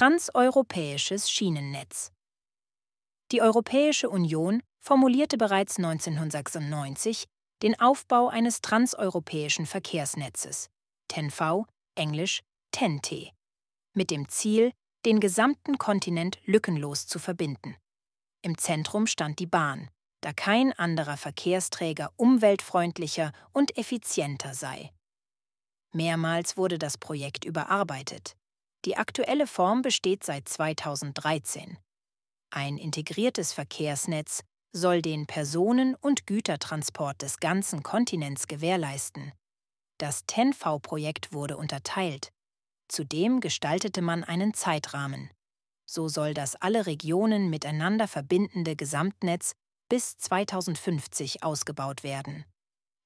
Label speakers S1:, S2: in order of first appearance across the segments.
S1: transeuropäisches Schienennetz. Die Europäische Union formulierte bereits 1996 den Aufbau eines transeuropäischen Verkehrsnetzes, TENV, englisch TEN-T, mit dem Ziel, den gesamten Kontinent lückenlos zu verbinden. Im Zentrum stand die Bahn, da kein anderer Verkehrsträger umweltfreundlicher und effizienter sei. Mehrmals wurde das Projekt überarbeitet. Die aktuelle Form besteht seit 2013. Ein integriertes Verkehrsnetz soll den Personen- und Gütertransport des ganzen Kontinents gewährleisten. Das tenv projekt wurde unterteilt. Zudem gestaltete man einen Zeitrahmen. So soll das alle Regionen miteinander verbindende Gesamtnetz bis 2050 ausgebaut werden.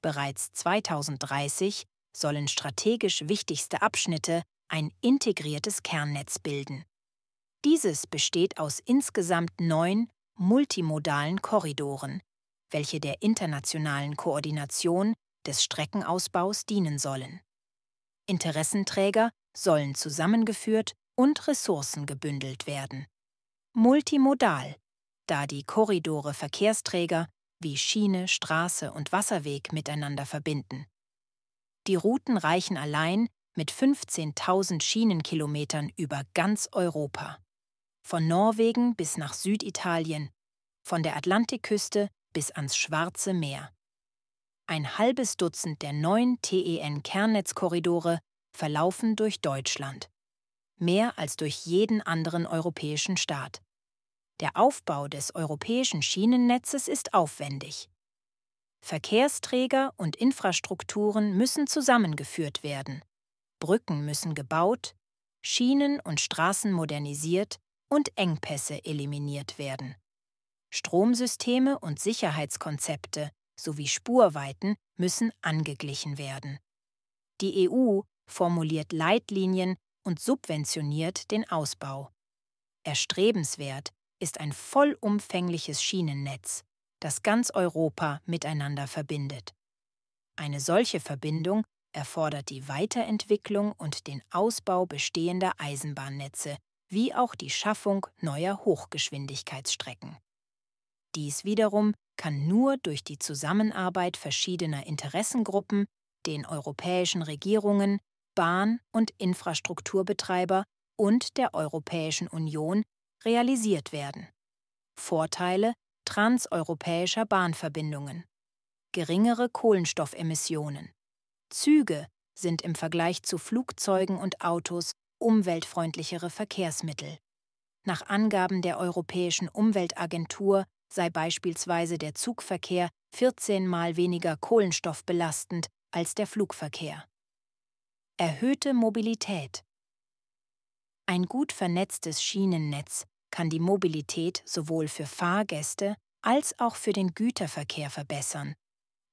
S1: Bereits 2030 sollen strategisch wichtigste Abschnitte ein integriertes Kernnetz bilden. Dieses besteht aus insgesamt neun multimodalen Korridoren, welche der internationalen Koordination des Streckenausbaus dienen sollen. Interessenträger sollen zusammengeführt und Ressourcen gebündelt werden. Multimodal, da die Korridore Verkehrsträger wie Schiene, Straße und Wasserweg miteinander verbinden. Die Routen reichen allein mit 15.000 Schienenkilometern über ganz Europa, von Norwegen bis nach Süditalien, von der Atlantikküste bis ans Schwarze Meer. Ein halbes Dutzend der neun TEN-Kernnetzkorridore verlaufen durch Deutschland, mehr als durch jeden anderen europäischen Staat. Der Aufbau des europäischen Schienennetzes ist aufwendig. Verkehrsträger und Infrastrukturen müssen zusammengeführt werden, Brücken müssen gebaut, Schienen und Straßen modernisiert und Engpässe eliminiert werden. Stromsysteme und Sicherheitskonzepte sowie Spurweiten müssen angeglichen werden. Die EU formuliert Leitlinien und subventioniert den Ausbau. Erstrebenswert ist ein vollumfängliches Schienennetz, das ganz Europa miteinander verbindet. Eine solche Verbindung erfordert die Weiterentwicklung und den Ausbau bestehender Eisenbahnnetze wie auch die Schaffung neuer Hochgeschwindigkeitsstrecken. Dies wiederum kann nur durch die Zusammenarbeit verschiedener Interessengruppen, den europäischen Regierungen, Bahn- und Infrastrukturbetreiber und der Europäischen Union realisiert werden. Vorteile transeuropäischer Bahnverbindungen. Geringere Kohlenstoffemissionen. Züge sind im Vergleich zu Flugzeugen und Autos umweltfreundlichere Verkehrsmittel. Nach Angaben der Europäischen Umweltagentur sei beispielsweise der Zugverkehr 14 mal weniger kohlenstoffbelastend als der Flugverkehr. Erhöhte Mobilität Ein gut vernetztes Schienennetz kann die Mobilität sowohl für Fahrgäste als auch für den Güterverkehr verbessern,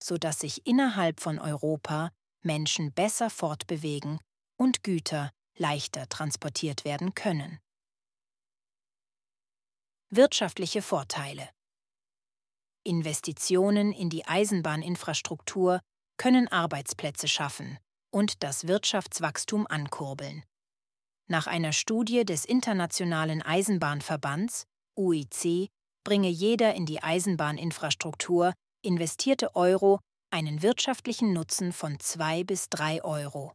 S1: sodass sich innerhalb von Europa Menschen besser fortbewegen und Güter leichter transportiert werden können. Wirtschaftliche Vorteile Investitionen in die Eisenbahninfrastruktur können Arbeitsplätze schaffen und das Wirtschaftswachstum ankurbeln. Nach einer Studie des Internationalen Eisenbahnverbands UIC bringe jeder in die Eisenbahninfrastruktur investierte Euro einen wirtschaftlichen Nutzen von 2 bis 3 Euro.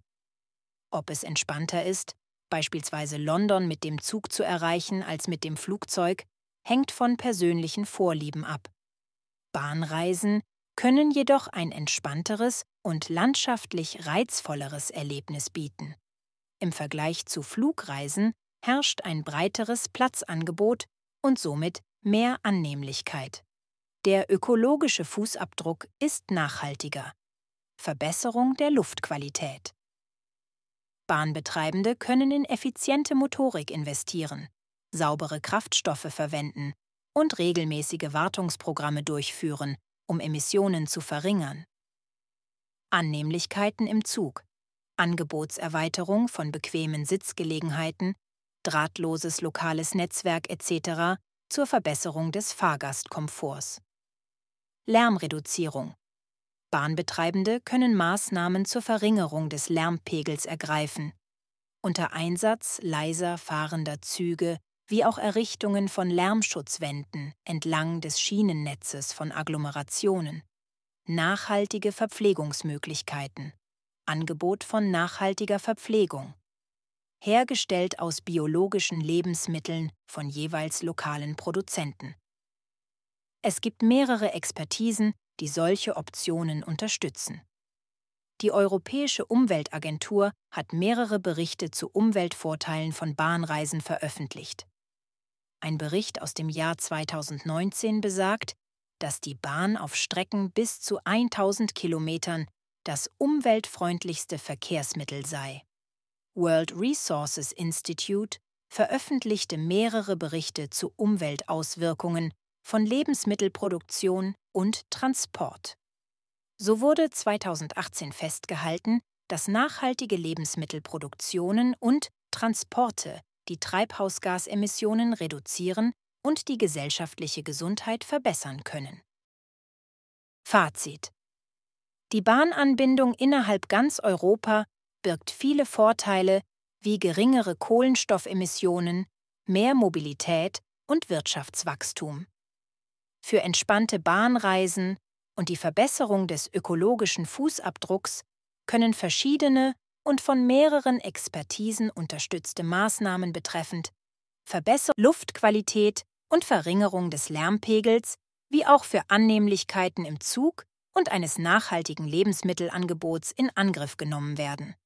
S1: Ob es entspannter ist, beispielsweise London mit dem Zug zu erreichen als mit dem Flugzeug, hängt von persönlichen Vorlieben ab. Bahnreisen können jedoch ein entspannteres und landschaftlich reizvolleres Erlebnis bieten. Im Vergleich zu Flugreisen herrscht ein breiteres Platzangebot und somit mehr Annehmlichkeit. Der ökologische Fußabdruck ist nachhaltiger. Verbesserung der Luftqualität. Bahnbetreibende können in effiziente Motorik investieren, saubere Kraftstoffe verwenden und regelmäßige Wartungsprogramme durchführen, um Emissionen zu verringern. Annehmlichkeiten im Zug, Angebotserweiterung von bequemen Sitzgelegenheiten, drahtloses lokales Netzwerk etc. zur Verbesserung des Fahrgastkomforts. Lärmreduzierung. Bahnbetreibende können Maßnahmen zur Verringerung des Lärmpegels ergreifen, unter Einsatz leiser fahrender Züge wie auch Errichtungen von Lärmschutzwänden entlang des Schienennetzes von Agglomerationen, nachhaltige Verpflegungsmöglichkeiten, Angebot von nachhaltiger Verpflegung, hergestellt aus biologischen Lebensmitteln von jeweils lokalen Produzenten. Es gibt mehrere Expertisen, die solche Optionen unterstützen. Die Europäische Umweltagentur hat mehrere Berichte zu Umweltvorteilen von Bahnreisen veröffentlicht. Ein Bericht aus dem Jahr 2019 besagt, dass die Bahn auf Strecken bis zu 1000 Kilometern das umweltfreundlichste Verkehrsmittel sei. World Resources Institute veröffentlichte mehrere Berichte zu Umweltauswirkungen von Lebensmittelproduktion und Transport. So wurde 2018 festgehalten, dass nachhaltige Lebensmittelproduktionen und Transporte die Treibhausgasemissionen reduzieren und die gesellschaftliche Gesundheit verbessern können. Fazit Die Bahnanbindung innerhalb ganz Europa birgt viele Vorteile wie geringere Kohlenstoffemissionen, mehr Mobilität und Wirtschaftswachstum für entspannte Bahnreisen und die Verbesserung des ökologischen Fußabdrucks können verschiedene und von mehreren Expertisen unterstützte Maßnahmen betreffend Verbesserung Luftqualität und Verringerung des Lärmpegels wie auch für Annehmlichkeiten im Zug und eines nachhaltigen Lebensmittelangebots in Angriff genommen werden